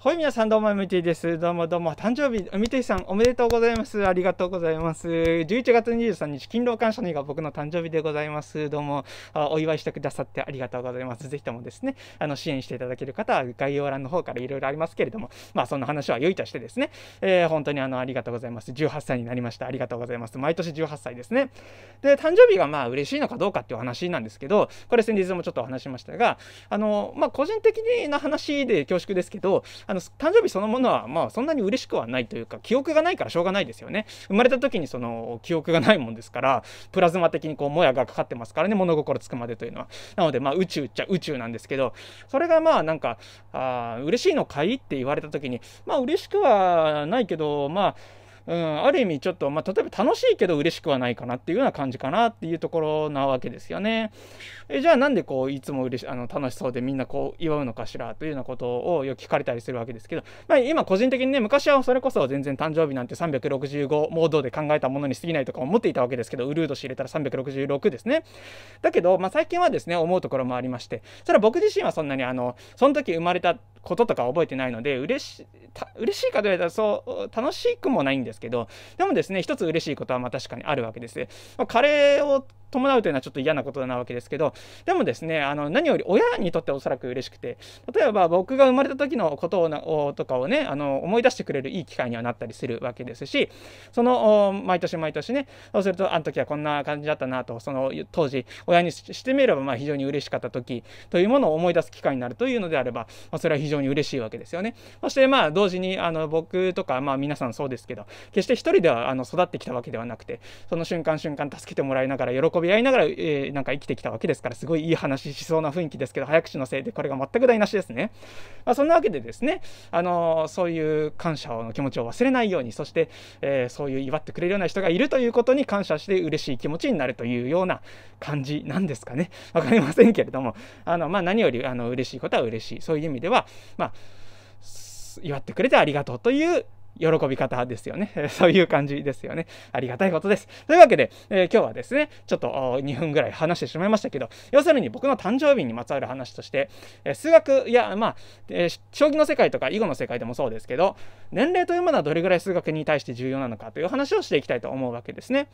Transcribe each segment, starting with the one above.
はい、皆さんどうも、MT です。どうもどうも、誕生日、MT さんおめでとうございます。ありがとうございます。11月23日、勤労感謝の日が僕の誕生日でございます。どうもお祝いしてくださってありがとうございます。ぜひともですね、あの、支援していただける方は概要欄の方からいろいろありますけれども、まあ、そんな話は良いとしてですね、えー、本当にあの、ありがとうございます。18歳になりました。ありがとうございます。毎年18歳ですね。で、誕生日がまあ、嬉しいのかどうかっていう話なんですけど、これ先日もちょっとお話しましたが、あの、まあ、個人的な話で恐縮ですけど、あの誕生日そのものはまあそんなに嬉しくはないというか記憶がないからしょうがないですよね生まれた時にその記憶がないもんですからプラズマ的にこうもやがかかってますからね物心つくまでというのはなのでまあ宇宙っちゃ宇宙なんですけどそれがまあなんかあ嬉しいのかいって言われた時にまあ嬉しくはないけどまあうん、ある意味ちょっと、まあ、例えば楽しいけど嬉しくはないかなっていうような感じかなっていうところなわけですよね。えじゃあなんでこういつも嬉しあの楽しそうでみんなこう祝うのかしらというようなことをよく聞かれたりするわけですけど、まあ、今個人的にね昔はそれこそ全然誕生日なんて365モードで考えたものに過ぎないとか思っていたわけですけどウルード氏入れたら366ですね。だけど、まあ、最近はですね思うところもありましてそれは僕自身はそんなにあのその時生まれたこととか覚えてないので嬉し嬉しいかと言われたらそう楽しくもないんですですけど、でもですね、一つ嬉しいことはまあ確かにあるわけです。カレーを伴うというのはちょっと嫌なことなわけですけど、でもですね、あの何より親にとっておそらく嬉しくて、例えば僕が生まれた時のことをとかをね、あの思い出してくれるいい機会にはなったりするわけですし、その毎年毎年ね、そうすると、あの時はこんな感じだったなと、その当時、親にしてみればまあ非常に嬉しかった時というものを思い出す機会になるというのであれば、まあ、それは非常に嬉しいわけですよね。そしてまあ同時にあの僕とかまあ皆さんそうですけど、決して一人ではあの育ってきたわけではなくて、その瞬間瞬間助けてもらいながら喜び合いながら、えー、なんか生きてきたわけですから、すごいいい話しそうな雰囲気ですけど、早口のせいでこれが全く台無しですね。まあ、そんなわけでですね、あのー、そういう感謝の気持ちを忘れないように、そして、えー、そういう祝ってくれるような人がいるということに感謝して嬉しい気持ちになるというような感じなんですかね。わかりませんけれども、あの、まあ、何より、あの、嬉しいことは嬉しい。そういう意味では、まあ、祝ってくれてありがとうという喜び方ですよね。そういう感じですよね。ありがたいことです。というわけで、えー、今日はですね、ちょっと2分ぐらい話してしまいましたけど、要するに僕の誕生日にまつわる話として、えー、数学や、まあ、えー、将棋の世界とか囲碁の世界でもそうですけど、年齢というものはどれぐらい数学に対して重要なのかという話をしていきたいと思うわけですね。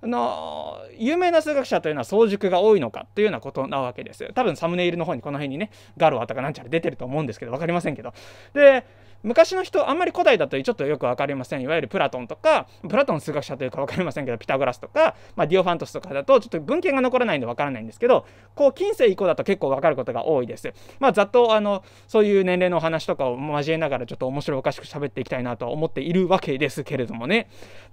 あの有名な数学者というのは早熟が多いのかというようなことなわけです。多分サムネイルの方にこの辺にね、ガロアとかなんちゃら出てると思うんですけど、わかりませんけど。で、昔の人あんまり古代だとちょっとよく分かりませんいわゆるプラトンとかプラトン数学者というか分かりませんけどピタゴラスとか、まあ、ディオファントスとかだとちょっと文献が残らないんで分からないんですけどこう近世以降だと結構分かることが多いです。まあ、ざっとあのそういう年齢のお話とかを交えながらちょっと面白おかしく喋っていきたいなと思っているわけですけれどもね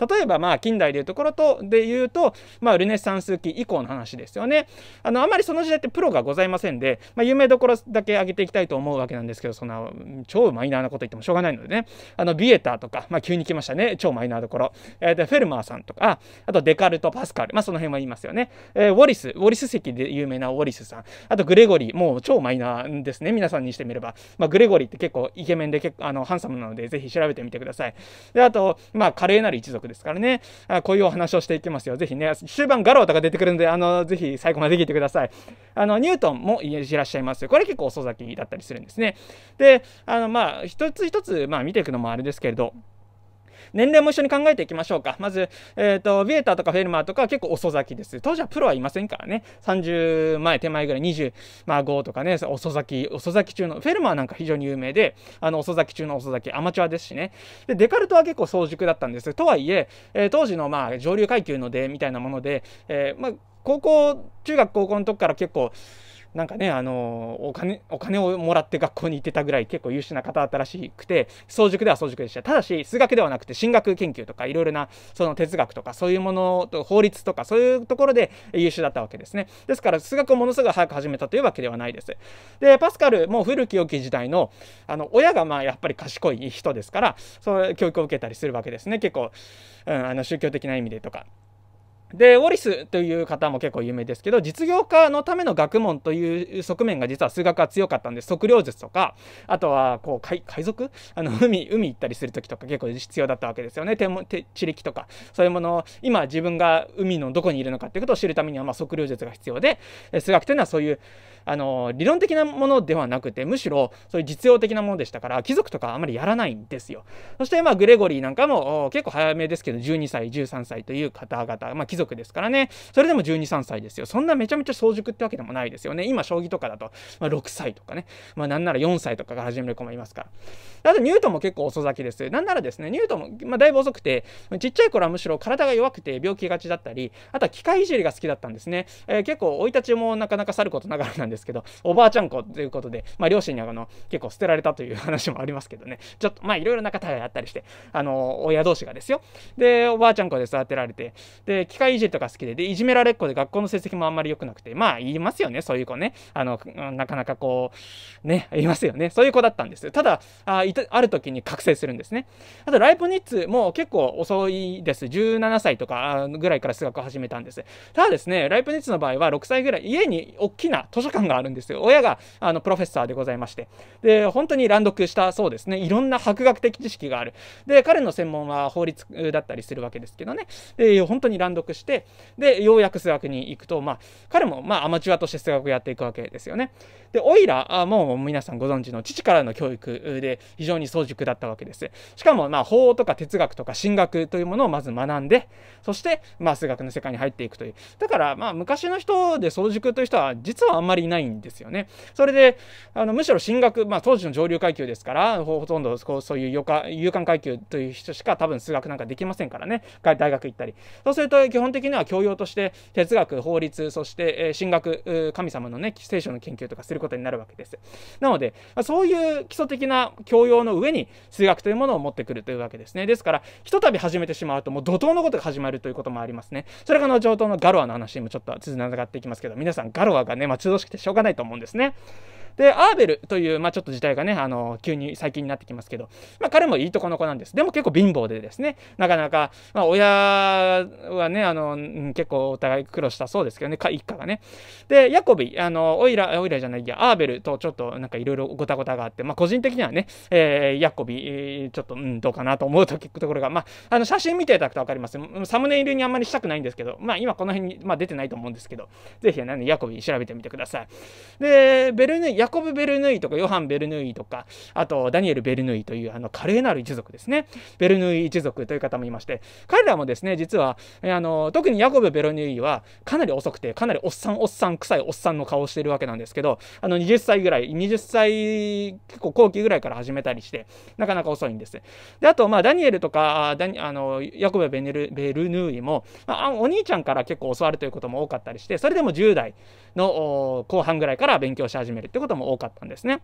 例えばまあ近代でいうところとで言うと、まあ、ルネサンス期以降の話ですよね。あのあまりその時代ってプロがございませんで、まあ、有名どころだけ挙げていきたいと思うわけなんですけどそんな超マイナーなこと言っててもしょうがないのでね、あのビエターとか、まあ、急に来ましたね、超マイナーどころ、えー、でフェルマーさんとか、あとデカルト・パスカル、まあ、その辺は言いますよね、えー、ウォリス、ウォリス席で有名なウォリスさん、あとグレゴリー、もう超マイナーですね、皆さんにしてみれば、まあ、グレゴリーって結構イケメンで結構あのハンサムなので、ぜひ調べてみてください。で、あと、まあ、華麗なる一族ですからね、あこういうお話をしていきますよ、ぜひね、終盤ガローとか出てくるんで、あのぜひ最後まで聞いてください。あのニュートンもいらっしゃいますよ。これ結構遅咲きだったりするんですね。で、あのまあ、一つ一つ、まあ、見ていくのもあれですけれど年齢も一緒に考えていきましょうか。まず、えっ、ー、と、ビエーターとかフェルマーとかは結構遅咲きです。当時はプロはいませんからね。30前手前ぐらい、25、まあ、とかね、遅咲き、遅咲き中の、フェルマーなんか非常に有名で、あの、遅咲き中の遅咲き、アマチュアですしね。で、デカルトは結構早熟だったんです。とはいえ、えー、当時のまあ、上流階級ので、みたいなもので、えー、まあ、高校、中学高校の時から結構、なんかね、あのお金、お金をもらって学校に行ってたぐらい結構優秀な方だったらしくて、早熟では早熟でした。ただし、数学ではなくて、進学研究とか、いろいろな、その哲学とか、そういうものと、法律とか、そういうところで優秀だったわけですね。ですから、数学をものすごい早く始めたというわけではないです。で、パスカルも古き良き時代の、あの、親がまあ、やっぱり賢い人ですから、そう、教育を受けたりするわけですね。結構、うん、あの、宗教的な意味でとか。でウォリスという方も結構有名ですけど実業家のための学問という側面が実は数学は強かったんで測量術とかあとはこう海海賊あの海海行ったりする時とか結構必要だったわけですよね天文地力とかそういうものを今自分が海のどこにいるのかっていうことを知るためにはま測量術が必要で数学というのはそういうあの理論的なものではなくてむしろそういう実用的なものでしたから貴族とかあまりやらないんですよそしてまあグレゴリーなんかも結構早めですけど12歳13歳という方々まあ貴族ですからねそれでも123歳ですよそんなめちゃめちゃ早熟ってわけでもないですよね今将棋とかだと、まあ、6歳とかねまあなんなら4歳とかが始める子もいますからあとニュートンも結構遅咲きですなんならですねニュートンも、まあ、だいぶ遅くてちっちゃい頃はむしろ体が弱くて病気がちだったりあとは機械いじりが好きだったんですね、えー、結構生い立ちもなかなかさることながらなんですですけど、おばあちゃん子ということで、まあ、両親にはあの結構捨てられたという話もありますけどね、ちょっと、まあ、いろいろな方がやったりして、あの、親同士がですよ。で、おばあちゃん子で育てられて、で、機械いじりとか好きで、で、いじめられっ子で学校の成績もあんまり良くなくて、まあ、言いますよね、そういう子ね。あの、なかなかこう、ね、言いますよね。そういう子だったんです。ただ、あいたある時に覚醒するんですね。あと、ライプニッツも結構遅いです。17歳とかぐらいから数学を始めたんです。ただですね、ライプニッツの場合は6歳ぐらい、家に大きな図書館があるんですよ。親があのプロフェッサーでございまして。で、本当に乱読したそうですね。いろんな博学的知識がある。で、彼の専門は法律だったりするわけですけどね。で、本当に乱読して、で、ようやく数学に行くと、まあ、彼も、まあ、アマチュアとして数学やっていくわけですよね。でオイラーもう皆さんご存知の父からの教育で非常に早熟だったわけですしかもまあ法とか哲学とか神学というものをまず学んでそしてまあ数学の世界に入っていくというだからまあ昔の人で早熟という人は実はあんまりいないんですよねそれであのむしろ進学、まあ、当時の上流階級ですからほとんどこうそういう予感有感階級という人しか多分数学なんかできませんからね大学行ったりそうすると基本的には教養として哲学法律そして神学神様のね聖書の研究とかすることことになるわけです。なので、まそういう基礎的な教養の上に数学というものを持ってくるというわけですね。ですから、ひとたび始めてしまうと、もう怒涛のことが始まるということもありますね。それが後ほどのガロアの話にもちょっとつながっていきますけど、皆さん、ガロアがね、待ち遠しくてしょうがないと思うんですね。で、アーベルという、まあ、ちょっと時代がね、あの急に最近になってきますけど、まあ、彼もいいとこの子なんです。でも結構貧乏でですね、なかなか、まあ、親はね、あの結構お互い苦労したそうですけどね、一家がね。で、ヤコビ、あのオイラ、オイラじゃないや、アーベルとちょっとなんかいろいろごたごたがあって、まあ、個人的にはね、えー、ヤコビ、ちょっと、うん、どうかなと思うと聞くところが、まあ、あの写真見ていただくとわかります。サムネイルにあんまりしたくないんですけど、まあ、今この辺に、まあ、出てないと思うんですけど、ぜひ、ね、ヤコビ調べてみてください。で、ベルネ、ヤコブ・ベルヌイとかヨハン・ベルヌイとか、あとダニエル・ベルヌイというあの華麗なる一族ですね。ベルヌイ一族という方もいまして、彼らもですね、実は、あの特にヤコブ・ベルヌイはかなり遅くて、かなりおっさんおっさん臭いおっさんの顔をしているわけなんですけど、あの20歳ぐらい、20歳結構後期ぐらいから始めたりして、なかなか遅いんです。で、あと、まあ、ダニエルとか、ダニあのヤコブ・ベネルベルヌイも、まあ、お兄ちゃんから結構教わるということも多かったりして、それでも10代の後半ぐらいから勉強し始めるってこともも多かったんですね。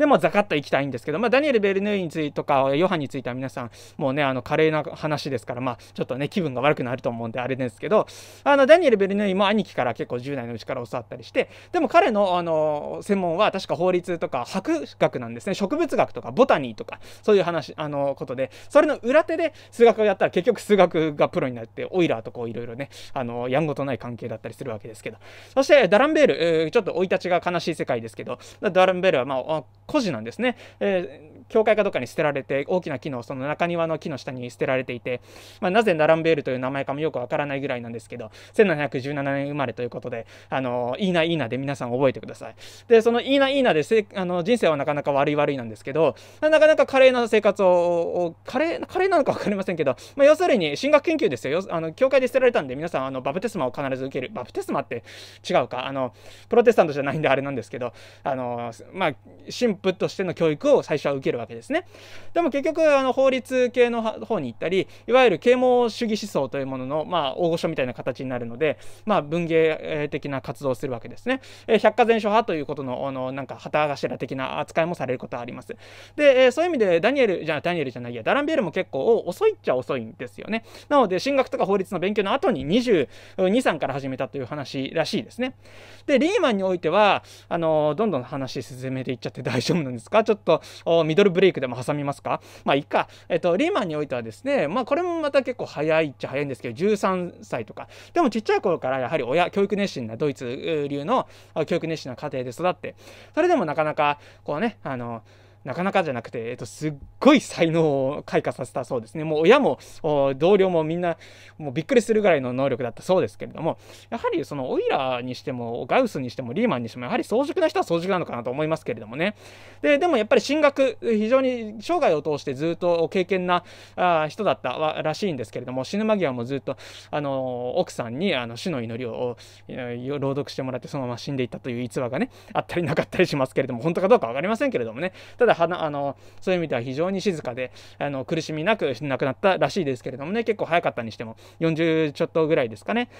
でもザカッといきたいんですけど、まあ、ダニエル・ベルヌーイについてとかヨハンについては皆さんもうねあの華麗な話ですから、まあ、ちょっとね気分が悪くなると思うんであれですけどあのダニエル・ベルヌーイも兄貴から結構10代のうちから教わったりしてでも彼のあの専門は確か法律とか博学なんですね植物学とかボタニーとかそういう話あのことでそれの裏手で数学をやったら結局数学がプロになってオイラーとこういろいろねあのやんごとない関係だったりするわけですけどそしてダランベール、えー、ちょっと生い立ちが悲しい世界ですけどダランベールはまあ孤児なんですね。えー、教会かどっかに捨てられて、大きな木の、その中庭の木の下に捨てられていて、まあ、なぜナランベールという名前かもよくわからないぐらいなんですけど、1717年生まれということで、あの、いいな、いいなで皆さん覚えてください。で、そのいいな、いいなでせあの人生はなかなか悪い悪いなんですけど、なかなか華麗な生活を、華麗、華麗なのか分かりませんけど、まあ、要するに、進学研究ですよ。あの、教会で捨てられたんで、皆さん、あの、バプテスマを必ず受ける。バプテスマって違うか、あの、プロテスタントじゃないんであれなんですけど、あの、まあ、神神父としての教育を最初は受けるわけですね。でも結局あの法律系の方に行ったりいわゆる啓蒙主義思想というものの、まあ、大御所みたいな形になるので、まあ、文芸的な活動をするわけですね。えー、百科全書派ということのあのなんか旗頭的な扱いもされることはあります。で、えー、そういう意味でダニエルじゃダニエルじゃないやダランベールも結構遅いっちゃ遅いんですよね。なので進学とか法律の勉強の後に22、3から始めたという話らしいですね。でリーマンにおいてはあのどんどん話進めていっちゃって大丈夫なんですかちょっとミドルブレイクでも挟みますかまあいいか。えっと、リーマンにおいてはですね、まあこれもまた結構早いっちゃ早いんですけど、13歳とか。でもちっちゃい頃からやはり親、教育熱心なドイツ流の教育熱心な家庭で育って、それでもなかなかこうね、あの、なかなかじゃなくて、えっと、すっごい才能を開花させたそうですね。もう親も同僚もみんなもうびっくりするぐらいの能力だったそうですけれども、やはりそのオイラーにしてもガウスにしてもリーマンにしてもやはり早熟な人は早熟なのかなと思いますけれどもね。で、でもやっぱり進学、非常に生涯を通してずっと経験な人だったらしいんですけれども、死ぬ間際もずっと、あの、奥さんにあの死の祈りを朗読してもらってそのまま死んでいったという逸話がね、あったりなかったりしますけれども、本当かどうか分かりませんけれどもね。ただだ花あのそういう意味では非常に静かであの苦しみなく亡くなったらしいですけれどもね結構早かったにしても40ちょっとぐらいですかね。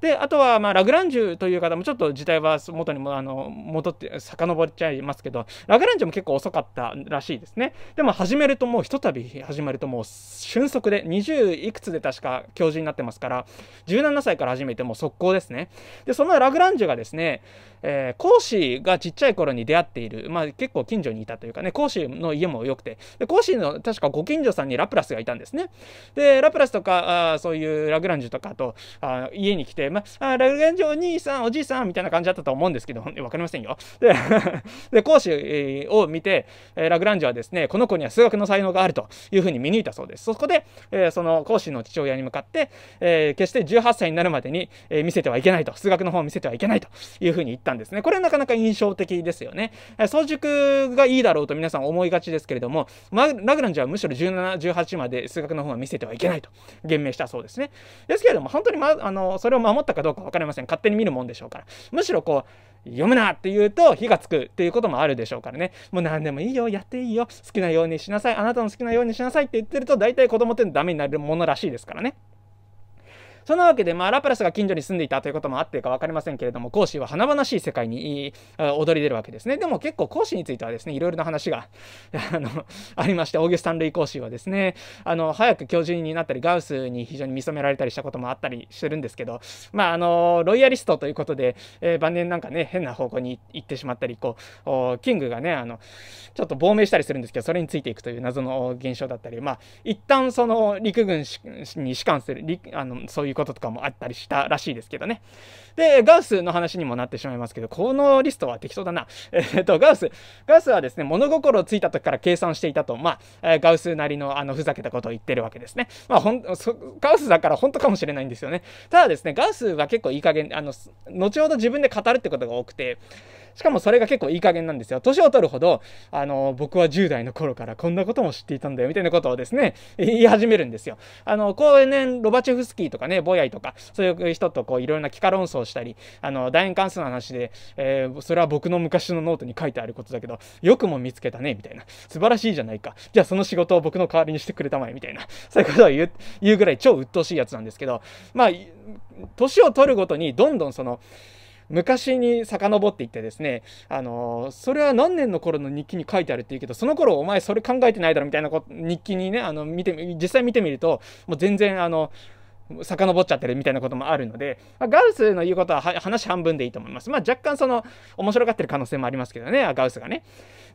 であとは、まあ、ラグランジュという方もちょっと時代は元にもあの戻って遡っちゃいますけどラグランジュも結構遅かったらしいですねでも始めるともうひとたび始めるともう瞬足で20いくつで確か教授になってますから17歳から始めてもう速攻ですねでそのラグランジュがですね、えー、講師がちっちゃい頃に出会っている、まあ、結構近所にいたというかね講師の家も良くて、で講師の確かご近所さんにラプラスがいたんですね。で、ラプラスとか、あそういうラグランジュとかとあ家に来て、まあ、ラグランジュお兄さん、おじいさんみたいな感じだったと思うんですけど、わかりませんよ。で、で講師を見て、ラグランジュはですね、この子には数学の才能があるというふうに見抜いたそうです。そこで、えー、その講師の父親に向かって、えー、決して18歳になるまでに、見せてはいけないと、数学の方を見せてはいけないというふうに言ったんですね。これはなかなか印象的ですよね。早熟がいいだろうと皆さん思いがちですけれども、まラグランジはむしろ17、18まで数学の方は見せてはいけないと言明したそうですね。ですけれども、本当に、ま、あのそれを守ったかどうか分かりません。勝手に見るもんでしょうから。むしろこう、読むなって言うと火がつくっていうこともあるでしょうからね。もう何でもいいよ、やっていいよ、好きなようにしなさい、あなたの好きなようにしなさいって言ってると、大体子供ってダメになるものらしいですからね。そんなわけで、まあ、ラプラスが近所に住んでいたということもあってか分かりませんけれども、講師は華々しい世界に踊り出るわけですね。でも結構講師についてはですね、いろいろな話が あの、ありまして、オーギュスタン・ルイ講師はですね、あの、早く教授になったり、ガウスに非常に見初められたりしたこともあったりしてるんですけど、まあ、あの、ロイヤリストということで、えー、晩年なんかね、変な方向に行ってしまったり、こう、キングがね、あの、ちょっと亡命したりするんですけど、それについていくという謎の現象だったり、まあ、一旦その陸軍に士官する、あの、そういううこととかもあったりしたらしいですけどね。で、ガウスの話にもなってしまいますけど、このリストは適当だな。えっと、ガウス。ガウスはですね、物心ついた時から計算していたと、まあ、えガウスなりのあのふざけたことを言ってるわけですね。まあ、ほんガウスだから本当かもしれないんですよね。ただですね、ガウスは結構いい加減、あの、後ほど自分で語るってことが多くて、しかもそれが結構いい加減なんですよ。年を取るほど、あの、僕は10代の頃からこんなことも知っていたんだよ、みたいなことをですね、言い始めるんですよ。あの、後年、ロバチェフスキーとかね、ボヤイとか、そういう人とこう、いろんな幾何論争したり、あの、大円関数の話で、えー、それは僕の昔のノートに書いてあることだけど、よくも見つけたね、みたいな。素晴らしいじゃないか。じゃあその仕事を僕の代わりにしてくれたまえ、みたいな。そういうことを言う、言うぐらい超鬱陶しいやつなんですけど、まあ、年を取るごとに、どんどんその、昔に遡っていってですね、あのそれは何年の頃の日記に書いてあるって言うけど、その頃お前それ考えてないだろみたいなこと日記にね、あの、見て、実際見てみると、もう全然、あの、遡っちゃってるみたいなこともあるので、まあ、ガウスの言うことは話半分でいいと思います。まあ若干その面白がってる可能性もありますけどね、ガウスがね。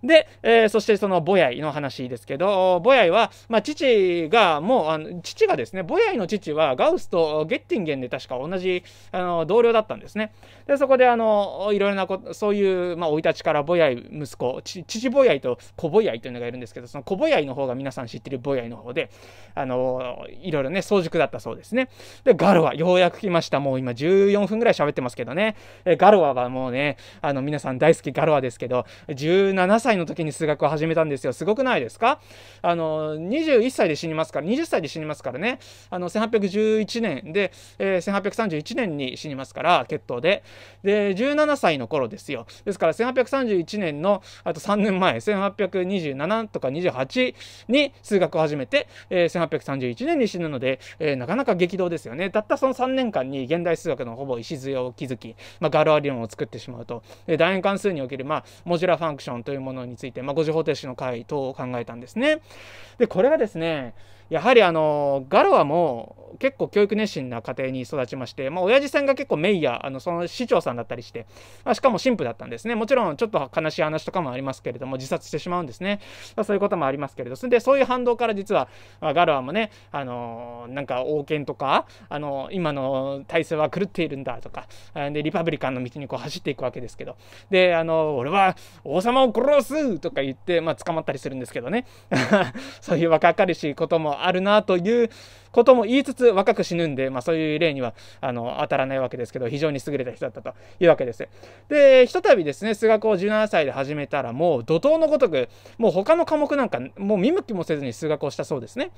で、えー、そしてそのボヤイの話ですけど、ボヤイは、まあ、父が、もうあの、父がですね、ボヤイの父はガウスとゲッティンゲンで確か同じあの同僚だったんですね。で、そこで、あの、いろいろなこと、そういう、まあ、生い立ちからボヤイ息子、父ボヤイと子ボヤイというのがいるんですけど、その子ボヤイの方が皆さん知ってるボヤイの方で、あの、いろいろね、早熟だったそうですね。で、ガルはようやく来ました。もう今14分ぐらい喋ってますけどね。えガルアはもうね、あの、皆さん大好きガルアですけど、17歳歳の時に数学を始めたんですよすごくないですかあの21歳で死にますから20歳で死にますからねあの1811年で、えー、1831年に死にますから血統でで17歳の頃ですよですから1831年のあと3年前1827とか28に数学を始めて、えー、1831年に死ぬので、えー、なかなか激動ですよねたったその3年間に現代数学のほぼ礎を築き、まあ、ガロア理論を作ってしまうと、え楕円関数における、まあ、モジュラファンクションというもののについて、まあ、五次方程式の回答を考えたんですね。で、これがですね、やはりあのガロアも結構教育熱心な家庭に育ちまして、まあ、親父さんが結構メイヤーあのその市長さんだったりして、まあ、しかも神父だったんですねもちろんちょっと悲しい話とかもありますけれども自殺してしまうんですね、まあ、そういうこともありますけれどそれでそういう反動から実は、まあ、ガロアもねあのなんか王権とかあの今の体制は狂っているんだとかでリパブリカンの道にこう走っていくわけですけどであの俺は王様を殺すとか言って、まあ、捕まったりするんですけどね そういう若かりしいこともあるなということも言いつつ若く死ぬんで、まあ、そういう例にはあの当たらないわけですけど非常に優れた人だったというわけです。でひとたびですね数学を17歳で始めたらもう怒涛のごとくもう他の科目なんかもう見向きもせずに数学をしたそうですね。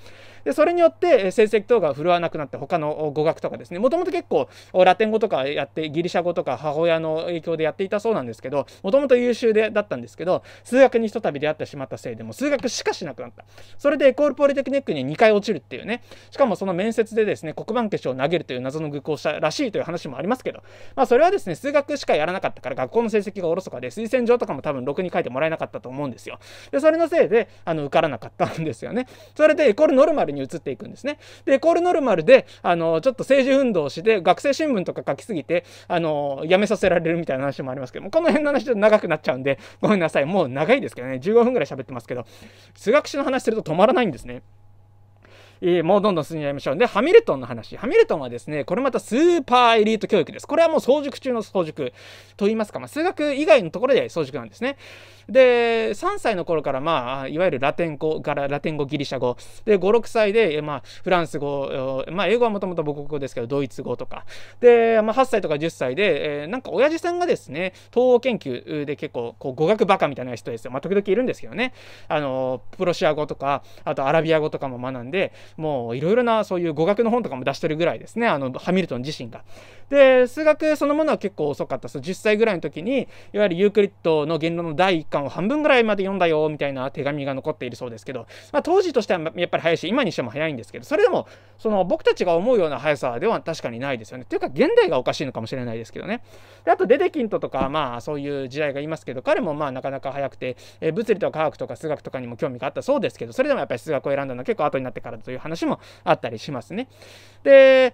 でそれによって成績等が振るわなくなって他の語学とかですねもともと結構ラテン語とかやってギリシャ語とか母親の影響でやっていたそうなんですけどもともと優秀でだったんですけど数学にひとたび出会ってしまったせいでも数学しかしなくなった。それでエコールポリテクニックに2回落ちるっていうね。しかもその面接でですね、黒板消しを投げるという謎の愚行したらしいという話もありますけど、まあ、それはですね、数学しかやらなかったから、学校の成績がおろそかで、推薦状とかも多分ろくに書いてもらえなかったと思うんですよ。で、それのせいで、あの、受からなかったんですよね。それで、イコールノルマルに移っていくんですね。で、イコールノルマルで、あの、ちょっと政治運動をして、学生新聞とか書きすぎて、あの、辞めさせられるみたいな話もありますけども、この辺の話ちょっと長くなっちゃうんで、ごめんなさい。もう長いですけどね、15分ぐらい喋ってますけど、数学史の話すると止まらないんですね。えー、もうどんどん進んじゃいましょう。で、ハミルトンの話。ハミルトンはですね、これまたスーパーエリート教育です。これはもう早熟中の早熟と言いますか、まあ、数学以外のところで早熟なんですね。で、3歳の頃から、まあ、いわゆるラテン語からラテン語、ギリシャ語。で、5、6歳で、まあ、フランス語、まあ、英語はもともと母国語ですけど、ドイツ語とか。で、まあ、8歳とか10歳で、えー、なんか親父さんがですね、東欧研究で結構、こう、語学バカみたいな人ですよ。まあ、時々いるんですけどね。あの、プロシア語とか、あとアラビア語とかも学んで、もういろいろなそういう語学の本とかも出してるぐらいですね、あの、ハミルトン自身が。で、数学そのものは結構遅かったで10歳ぐらいの時に、いわゆるユークリッドの言論の第1巻を半分ぐらいまで読んだよ、みたいな手紙が残っているそうですけど、まあ、当時としてはやっぱり早いし、今にしても早いんですけど、それでも、その、僕たちが思うような速さでは確かにないですよね。というか、現代がおかしいのかもしれないですけどね。であと、デデキントとか、まあ、そういう時代がいますけど、彼もまあ、なかなか早くて、えー、物理とか科学とか数学とかにも興味があったそうですけど、それでもやっぱり数学を選んだのは結構後になってからという話もあったりしますね。で、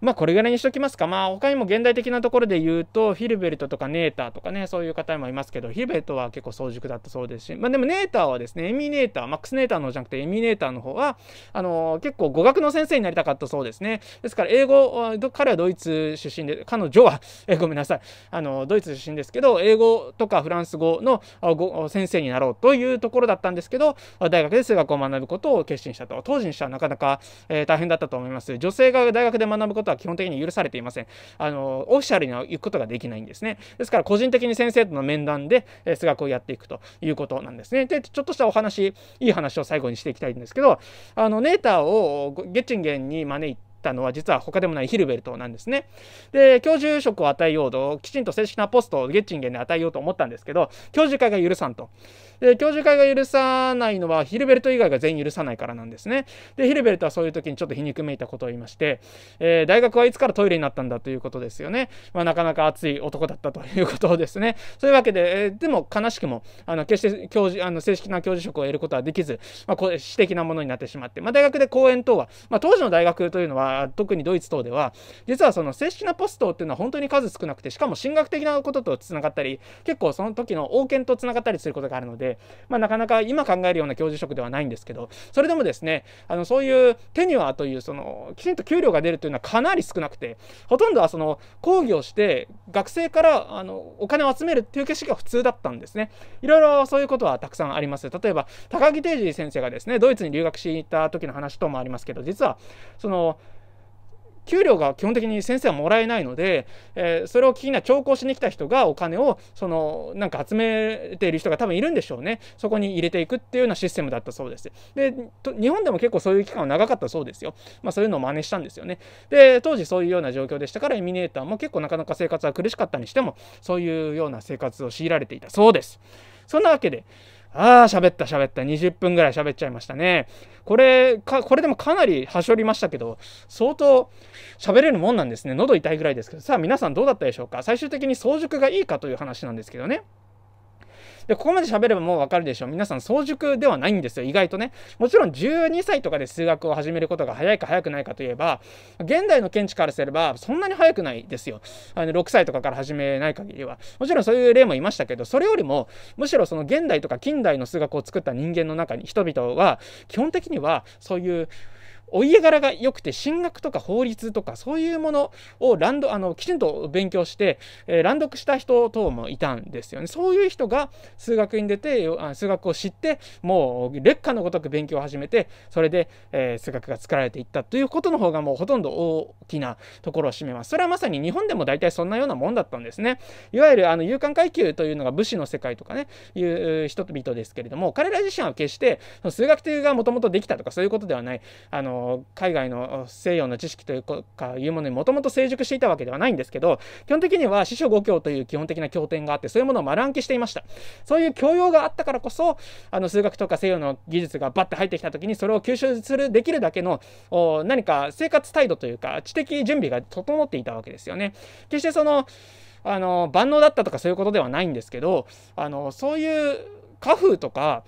まあ、これぐらいにしときますか。まあ、他にも現代的なところで言うと、フィルベルトとかネーターとかね、そういう方もいますけど、フィルベルトは結構早熟だったそうですし、まあ、でもネーターはですね、エミネーター、マックスネーターのじゃなくて、エミネーターの方は、あのー、結構語学の先生になりたかったそうですね。ですから、英語、彼はドイツ出身で、彼女は、え ごめんなさい、あのー、ドイツ出身ですけど、英語とかフランス語の先生になろうというところだったんですけど、大学で数学を学ぶことを決心したと。当時にしてはなかなか、えー、大変だったと思います。女性が大学で学ぶことことは基本的に許されていません。あのオフィシャルには行くことができないんですね。ですから個人的に先生との面談で、え数学をやっていくということなんですね。でちょっとしたお話いい話を最後にしていきたいんですけどあのネーターをゲッチンゲンに招いてたのは実は他でもないヒルベルトなんですね。で、教授職を与えようと、きちんと正式なポストをゲッチンゲンで与えようと思ったんですけど、教授会が許さんと。で、教授会が許さないのは、ヒルベルト以外が全員許さないからなんですね。で、ヒルベルトはそういう時にちょっと皮肉めいたことを言いまして、えー、大学はいつからトイレになったんだということですよね。まあ、なかなか熱い男だったということですね。そういうわけで、えー、でも悲しくも、あの、決して教授、あの、正式な教授職を得ることはできず、まあ、こ私的なものになってしまって、まあ、大学で講演等は、まあ、当時の大学というのは、あ特にドイツ等では実はその正式なポストっていうのは本当に数少なくてしかも進学的なこととつながったり結構その時の王権とつながったりすることがあるので、まあ、なかなか今考えるような教授職ではないんですけどそれでもですねあのそういうテニュアというそのきちんと給料が出るというのはかなり少なくてほとんどはその講義をして学生からあのお金を集めるっていう景色が普通だったんですねいろいろそういうことはたくさんあります例えば高木定治先生がですねドイツに留学していた時の話ともありますけど実はその給料が基本的に先生はもらえないので、えー、それを聞きな調校しに来た人がお金をそのなんか集めている人が多分いるんでしょうねそこに入れていくっていうようなシステムだったそうですで日本でも結構そういう期間は長かったそうですよ、まあ、そういうのを真似したんですよねで当時そういうような状況でしたからエミネーターも結構なかなか生活は苦しかったにしてもそういうような生活を強いられていたそうですそんなわけでああ、喋った喋った。20分ぐらい喋っちゃいましたね。これ、か、これでもかなり端折りましたけど、相当喋れるもんなんですね。喉痛いぐらいですけど、さあ皆さんどうだったでしょうか最終的に早熟がいいかという話なんですけどね。で、ここまで喋ればもうわかるでしょう。皆さん、早熟ではないんですよ、意外とね。もちろん12歳とかで数学を始めることが早いか早くないかといえば、現代の見地からすれば、そんなに早くないですよ。あの6歳とかから始めない限りは。もちろんそういう例もいましたけど、それよりも、むしろその現代とか近代の数学を作った人間の中に、人々は、基本的にはそういう、お家柄が良くて進学とか法律とかそういうものをランドあのきちんと勉強して、えー、乱読した人等もいたんですよねそういう人が数学に出て数学を知ってもう劣化のごとく勉強を始めてそれで、えー、数学が作られていったということの方がもうほとんど大きなところを占めますそれはまさに日本でも大体そんなようなもんだったんですねいわゆるあの勇敢階級というのが武士の世界とかねいう人々ですけれども彼ら自身は決して数学というがもともとできたとかそういうことではないあの海外の西洋の知識というかいうものにもともと成熟していたわけではないんですけど基本的には師書五教という基本的な経典があってそういうものを丸暗記していましたそういう教養があったからこそあの数学とか西洋の技術がバッて入ってきた時にそれを吸収するできるだけの何か生活態度というか知的準備が整っていたわけですよね決してそのあの万能だったとかそういうことではないんですけどあのそういう家風とか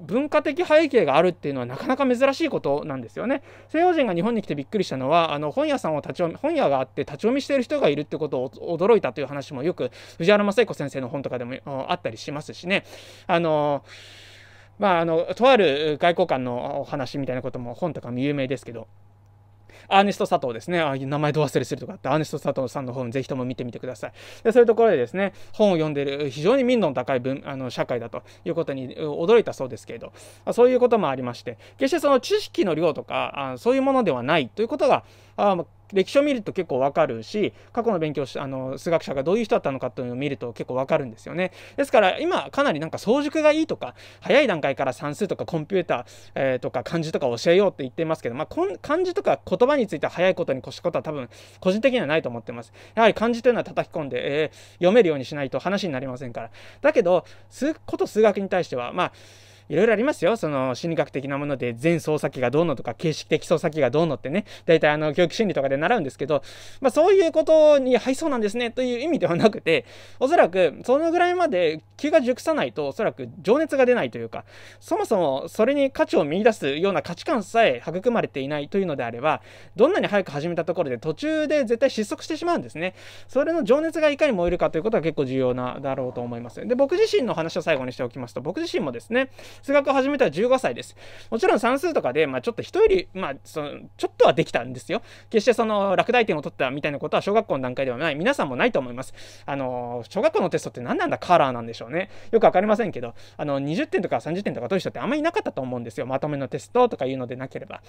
文化的背景があるっていうのはなかなか珍しいことなんですよね。西洋人が日本に来てびっくりしたのはあの本屋さんを立ち読み本屋があって立ち読みしている人がいるってことを驚いたという話もよく藤原正彦先生の本とかでもあったりしますしね。あのまあ、あのとある外交官のお話みたいなことも本とかも有名ですけど。アーネスト佐藤ですね。あ名前ど忘れするとかって、アーネスト佐藤さんの本、ぜひとも見てみてください。でそういうところでですね、本を読んでいる、非常に民度の高い文あの社会だということに驚いたそうですけれど、そういうこともありまして、決してその知識の量とか、あそういうものではないということが、あ歴史を見ると結構わかるし過去の勉強あの数学者がどういう人だったのかというのを見ると結構わかるんですよねですから今かなりなんか早熟がいいとか早い段階から算数とかコンピューター、えー、とか漢字とか教えようって言ってますけど、まあ、漢字とか言葉については早いことに越したことは多分個人的にはないと思ってますやはり漢字というのは叩き込んで、えー、読めるようにしないと話になりませんからだけどこと数学に対してはまあいろいろありますよ。その心理学的なもので、全操作機がどうのとか、形式的操作機がどうのってね、大体あの、教育心理とかで習うんですけど、まあそういうことに、はい、そうなんですね、という意味ではなくて、おそらく、そのぐらいまで気が熟さないと、おそらく情熱が出ないというか、そもそもそれに価値を見出すような価値観さえ育まれていないというのであれば、どんなに早く始めたところで途中で絶対失速してしまうんですね。それの情熱がいかに燃えるかということが結構重要なだろうと思います。で、僕自身の話を最後にしておきますと、僕自身もですね、数学を始めたら15歳です。もちろん算数とかで、まあ、ちょっと人より、まあ、そのちょっとはできたんですよ。決してその落第点を取ったみたいなことは小学校の段階ではない。皆さんもないと思います。あの、小学校のテストって何なんだカラーなんでしょうね。よくわかりませんけど、あの、20点とか30点とか取る人ってあんまりいなかったと思うんですよ。まとめのテストとかいうのでなければ。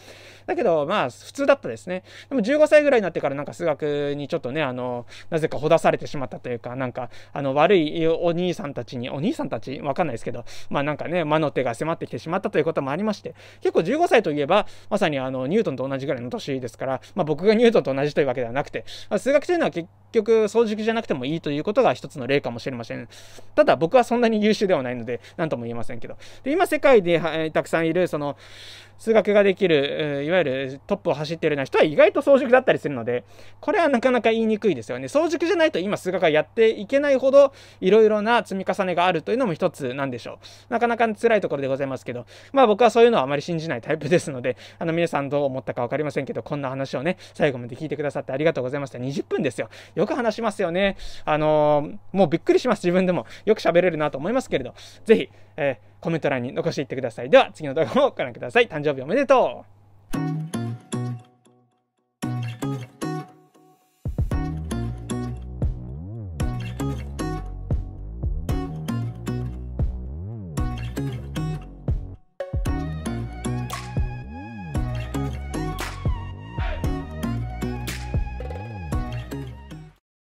だけど、まあ、普通だったですね。でも15歳ぐらいになってからなんか数学にちょっとね、あの、なぜかほだされてしまったというか、なんか、あの、悪いお兄さんたちに、お兄さんたちわかんないですけど、まあなんかね、魔の手が迫ってきてしまったということもありまして結構15歳といえばまさにあのニュートンと同じぐらいの年ですから、まあ、僕がニュートンと同じというわけではなくて、まあ、数学というのは結局早熟じゃなくてもいいということが一つの例かもしれませんただ僕はそんなに優秀ではないので何とも言えませんけどで今世界で、えー、たくさんいるその数学ができる、いわゆるトップを走ってるような人は意外と早熟だったりするので、これはなかなか言いにくいですよね。早熟じゃないと今数学がやっていけないほど、いろいろな積み重ねがあるというのも一つなんでしょう。なかなか辛いところでございますけど、まあ僕はそういうのはあまり信じないタイプですので、あの皆さんどう思ったか分かりませんけど、こんな話をね、最後まで聞いてくださってありがとうございました。20分ですよ。よく話しますよね。あのー、もうびっくりします、自分でも。よく喋れるなと思いますけれど、ぜひ、えー、コメント欄に残していってください。では、次の動画もご覧ください。誕生日おめでとう